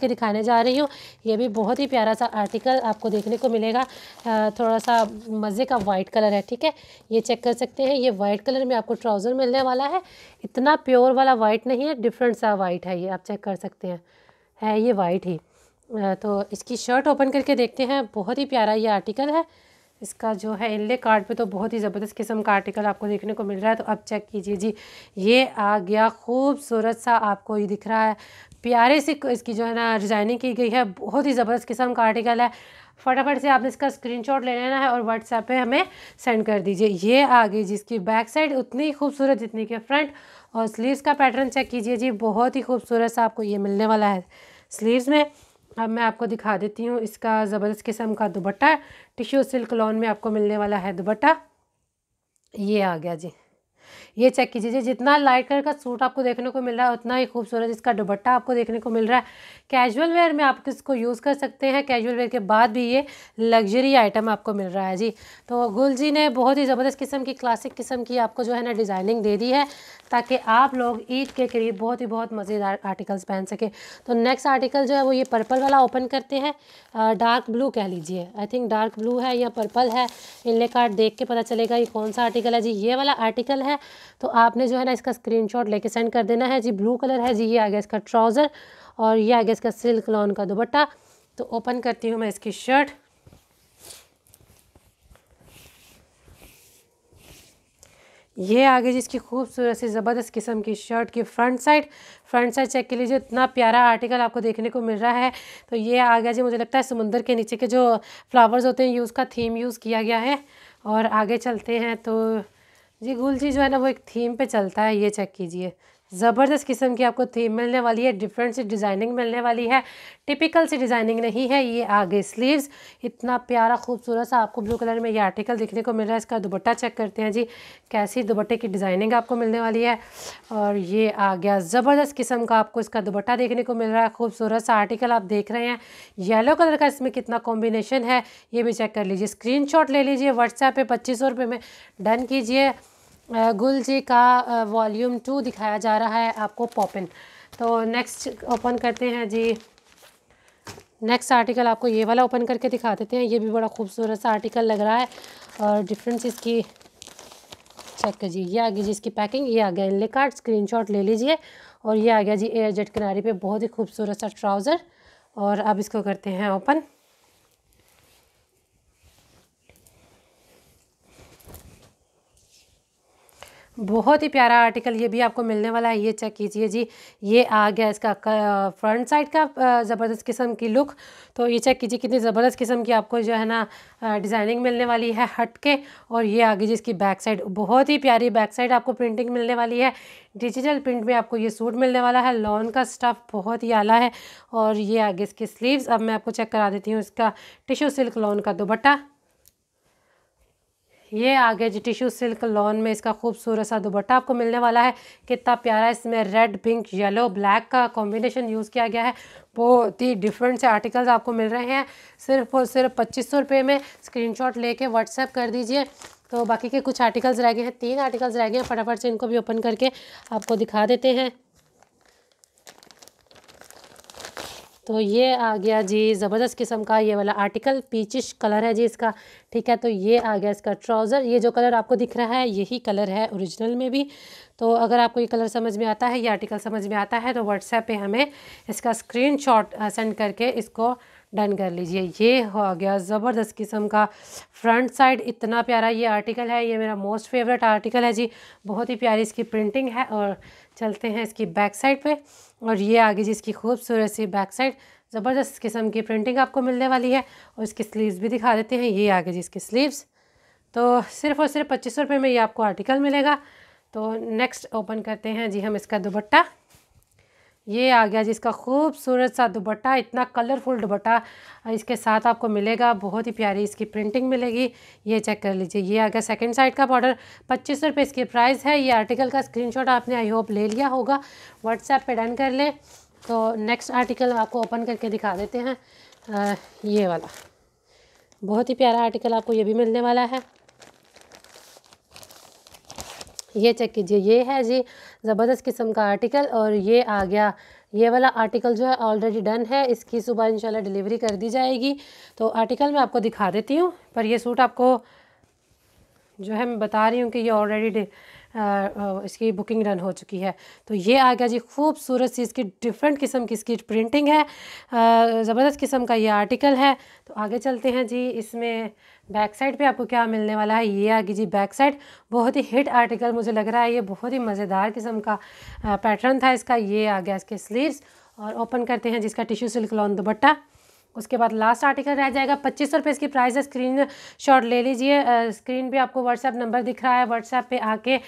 के दिखाने जा रही हूँ ये भी बहुत ही प्यारा सा आर्टिकल आपको देखने को मिलेगा थोड़ा सा मज़े का वाइट कलर है ठीक है ये चेक कर सकते हैं ये वाइट कलर में आपको ट्राउज़र मिलने वाला है इतना प्योर वाला वाइट नहीं है डिफरेंट सा वाइट है ये आप चेक कर सकते हैं है ये वाइट ही तो इसकी शर्ट ओपन करके देखते हैं बहुत ही प्यारा ये आर्टिकल है इसका जो है इनले कार्ड पे तो बहुत ही ज़बरदस्त किस्म का आर्टिकल आपको देखने को मिल रहा है तो अब चेक कीजिए जी ये आ गया खूबसूरत सा आपको ये दिख रहा है प्यारे से इसकी जो है ना डिज़ाइनिंग की गई है बहुत ही ज़बरदस्त किस्म का आर्टिकल है फटाफट से आपने इसका स्क्रीनशॉट ले लेना है और व्हाट्सएप पे हमें सेंड कर दीजिए ये आ गई जिसकी बैक साइड उतनी खूबसूरत जितनी के फ्रंट और स्लीव्स का पैटर्न चेक कीजिए जी बहुत ही खूबसूरत सा आपको ये मिलने वाला है स्लीव्स में अब मैं आपको दिखा देती हूँ इसका ज़बरदस्त किस्म का दुपट्टा टिश्यू सिल्क लॉन में आपको मिलने वाला है दुपट्टा ये आ गया जी ये चेक कीजिए जितना लाइट कलर का सूट आपको देखने को मिल रहा है उतना ही खूबसूरत इसका दुबट्टा आपको देखने को मिल रहा है कैजुअल वेयर में आप इसको यूज़ कर सकते हैं कैजुअल वेयर के बाद भी ये लग्जरी आइटम आपको मिल रहा है जी तो गुल जी ने बहुत ही ज़बरदस्त किस्म की क्लासिक किस्म की आपको जो है ना डिज़ाइनिंग दे दी है ताकि आप लोग ईद के करीब बहुत ही बहुत मज़ेदार आर्टिकल्स पहन सकें तो नेक्स्ट आर्टिकल जो है वो ये पर्पल वाला ओपन करते हैं डार्क ब्लू कह लीजिए आई थिंक डार्क ब्लू है या पर्पल है इनले कार्ड देख के पता चलेगा ये कौन सा आर्टिकल है जी ये वाला आर्टिकल है है तो आपने जो है ना इसका स्क्रीनशॉट लेके सेंड कर देना है जी ब्लू कलर है जी ये आ गया इसका ट्राउज़र और ये आ गया इसका सिल्क लॉन का दुपट्टा तो ओपन करती हूँ मैं इसकी शर्ट ये आ गई जिसकी खूबसूरत सी ज़बरदस्त किस्म की शर्ट की front side front side check के लिए इतना प्यारा आर्टिकल आपको देखने को मिल रहा है तो ये आ गया जी मुझे लगता है समुंदर के नीचे के जो फ्लावर्स होते हैं ये उसका थीम यूज़ किया गया है और आगे चलते हैं तो जी गुल जी जो है ना वो एक थीम पे चलता है ये चेक कीजिए ज़बरदस्त किस्म की आपको थीम मिलने वाली है डिफरेंट सी डिज़ाइनिंग मिलने वाली है टिपिकल सी डिज़ाइनिंग नहीं है ये आगे स्लीव्स इतना प्यारा खूबसूरत सा आपको ब्लू कलर में ये आर्टिकल देखने को मिल रहा है इसका दुपट्टा चेक करते हैं जी कैसी दुपट्टे की डिज़ाइनिंग आपको मिलने वाली है और ये आ गया ज़बरदस्त किस्म का आपको इसका दुपट्टा देखने को मिल रहा है खूबसूरत सा आर्टिकल आप देख रहे हैं येलो कलर का इसमें कितना कॉम्बिनेशन है ये भी चेक कर लीजिए स्क्रीन ले लीजिए व्हाट्सएप पर पच्चीस में डन कीजिए गुल जी का वॉल्यूम टू दिखाया जा रहा है आपको पॉपिन तो नेक्स्ट ओपन करते हैं जी नेक्स्ट आर्टिकल आपको ये वाला ओपन करके दिखा देते हैं ये भी बड़ा खूबसूरत सा आर्टिकल लग रहा है और डिफरेंस इसकी चेक कीजिए ये आ गया जी इसकी पैकिंग ये आ गया इनले कार्ड स्क्रीन ले लीजिए और ये आ गया जी एयर जेट किनारे पर बहुत ही खूबसूरत सा ट्राउज़र और अब इसको करते हैं ओपन बहुत ही प्यारा आर्टिकल ये भी आपको मिलने वाला है ये चेक कीजिए जी ये आ गया इसका फ्रंट साइड का ज़बरदस्त किस्म की लुक तो ये चेक कीजिए कितनी ज़बरदस्त किस्म की आपको जो है ना डिज़ाइनिंग मिलने वाली है हट के और ये आ गई जी इसकी बैक साइड बहुत ही प्यारी बैक साइड आपको प्रिंटिंग मिलने वाली है डिजिटल प्रिंट में आपको ये सूट मिलने वाला है लॉन का स्टफ़ बहुत ही आला है और ये आगे इसके स्लीव्स अब मैं आपको चेक करा देती हूँ इसका टिशू सिल्क लॉन का दुपट्टा ये आ गया जी टिश्यू सिल्क लॉन में इसका खूबसूरत सा दुबट्टा आपको मिलने वाला है कितना प्यारा इसमें रेड पिंक येलो ब्लैक का कॉम्बिनेशन यूज़ किया गया है बहुत ही डिफरेंट से आर्टिकल्स आपको मिल रहे हैं सिर्फ और सिर्फ पच्चीस सौ रुपये में स्क्रीनशॉट लेके व्हाट्सएप कर दीजिए तो बाकी के कुछ आर्टिकल्स रह गए हैं तीन आर्टिकल्स रह गए हैं फटाफट से इनको भी ओपन करके आपको दिखा देते हैं तो ये आ गया जी ज़बरदस्त किस्म का ये वाला आर्टिकल पीचिश कलर है जी इसका ठीक है तो ये आ गया इसका ट्राउज़र ये जो कलर आपको दिख रहा है यही कलर है ओरिजिनल में भी तो अगर आपको ये कलर समझ में आता है ये आर्टिकल समझ में आता है तो व्हाट्सएप पे हमें इसका स्क्रीनशॉट सेंड करके इसको डन कर लीजिए ये हो गया ज़बरदस्त किस्म का फ्रंट साइड इतना प्यारा ये आर्टिकल है ये मेरा मोस्ट फेवरेट आर्टिकल है जी बहुत ही प्यारी इसकी प्रिंटिंग है और चलते हैं इसकी बैक साइड पे और ये आगे जी इसकी खूबसूरत सी बैक साइड ज़बरदस्त किस्म की प्रिंटिंग आपको मिलने वाली है और इसकी स्लीव्स भी दिखा देते हैं ये आगे जी इसकी स्लीव्स तो सिर्फ और सिर्फ पच्चीस सौ रुपये में ये आपको आर्टिकल मिलेगा तो नेक्स्ट ओपन करते हैं जी हम इसका दुपट्टा ये आ गया जिसका खूबसूरत सा दुबट्टा इतना कलरफुल दुबट्टा इसके साथ आपको मिलेगा बहुत ही प्यारी इसकी प्रिंटिंग मिलेगी ये चेक कर लीजिए ये आ गया सेकेंड साइड का बॉर्डर पच्चीस रुपये इसकी प्राइस है ये आर्टिकल का स्क्रीनशॉट आपने आई होप ले लिया होगा व्हाट्सएप पे डन कर लें तो नेक्स्ट आर्टिकल आपको ओपन करके दिखा देते हैं आ, ये वाला बहुत ही प्यारा आर्टिकल आपको ये भी मिलने वाला है ये चेक कीजिए ये है जी ज़बरदस्त किस्म का आर्टिकल और ये आ गया ये वाला आर्टिकल जो है ऑलरेडी डन है इसकी सुबह इंशाल्लाह डिलीवरी कर दी जाएगी तो आर्टिकल मैं आपको दिखा देती हूँ पर ये सूट आपको जो है मैं बता रही हूँ कि ये ऑलरेडी इसकी बुकिंग डन हो चुकी है तो ये आ गया जी खूबसूरत सी इसकी डिफरेंट किस्म की इसकी प्रिंटिंग है ज़बरदस्त किस्म का ये आर्टिकल है तो आगे चलते हैं जी इसमें बैक साइड पे आपको क्या मिलने वाला है ये आ गई जी बैक साइड बहुत ही हिट आर्टिकल मुझे लग रहा है ये बहुत ही मज़ेदार किस्म का पैटर्न था इसका ये आ गया इसके स्लीव्स और ओपन करते हैं जिसका टिश्यू सिल्क लॉन दुपट्टा उसके बाद लास्ट आर्टिकल रह जाएगा पच्चीस रुपये इसकी प्राइस है स्क्रीन शॉट ले लीजिए स्क्रीन पे आपको व्हाट्सएप नंबर दिख रहा है व्हाट्सएप पे आके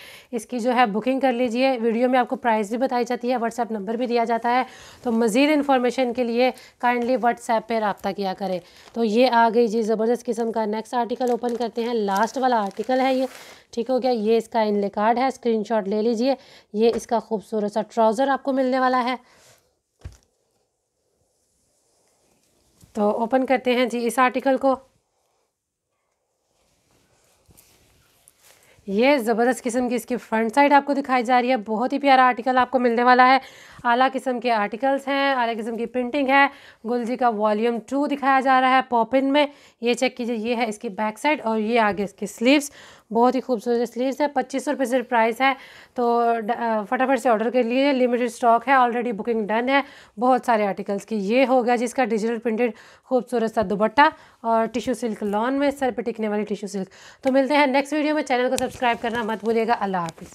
इसकी जो है बुकिंग कर लीजिए वीडियो में आपको प्राइस भी बताई जाती है व्हाट्सएप नंबर भी दिया जाता है तो मज़ीद इन्फॉर्मेशन के लिए काइंडली व्हाट्सएप पर रबता किया करें तो ये आ गई जी ज़बरदस्त किस्म का नेक्स्ट आर्टिकल ओपन करते हैं लास्ट वाला आर्टिकल है ये ठीक हो गया ये इसका इनले कार्ड है स्क्रीन ले लीजिए ये इसका खूबसूरत सा ट्राउज़र आपको मिलने वाला है तो ओपन करते हैं जी इस आर्टिकल को ये ज़बरदस्त किस्म की इसकी फ्रंट साइड आपको दिखाई जा रही है बहुत ही प्यारा आर्टिकल आपको मिलने वाला है आला किस्म के आर्टिकल्स हैं आला किस्म की प्रिंटिंग है गुलजी का वॉल्यूम टू दिखाया जा रहा है पॉपिन में ये चेक कीजिए ये है इसकी बैक साइड और ये आगे इसकी स्लीव्स बहुत ही खूबसूरत स्लीव्स है पच्चीस सौ रुपये से प्राइस है तो फटाफट से ऑर्डर कर लीजिए लिमिटेड स्टॉक है ऑलरेडी बुकिंग डन है बहुत सारे आर्टिकल्स की ये हो गया जिसका डिजिटल प्रिंटेड खूबसूरत सा दुपट्टा और टिश्यू सिल्क लॉन में सर पर टिकने वाली टिश्यू सिल्क तो मिलते हैं नेक्स्ट वीडियो में चैनल को सब्सक्राइब करना मत भूलिएगा अल्लाह हाफिज़